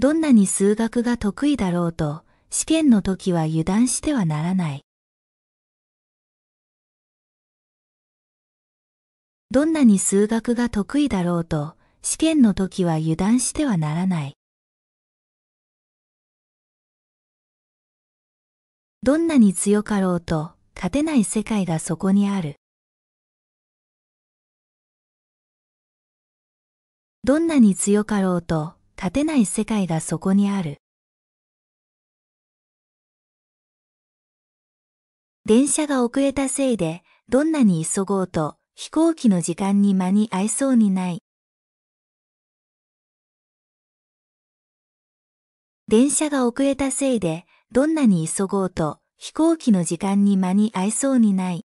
どんなに数学が得意だろうと、試験の時は油断してはならない。どんなに数学が得意だろうと、試験の時は油断してはならない。どんなに強かろうと、勝てない世界がそこにある。どんなに強かろうと、立てない世界がそこにある電車が遅れたせいでどんなに急ごうと飛行機の時間に間に合いそうにない電車が遅れたせいでどんなに急ごうと飛行機の時間に間に合いそうにない